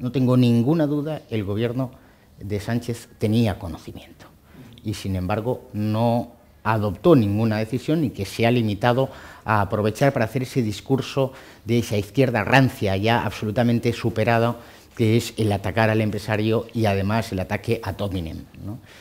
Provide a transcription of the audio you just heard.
no tengo ninguna duda, el gobierno de Sánchez tenía conocimiento y sin embargo no adoptó ninguna decisión y que se ha limitado a aprovechar para hacer ese discurso de esa izquierda rancia ya absolutamente superado que es el atacar al empresario y además el ataque a Tobinem.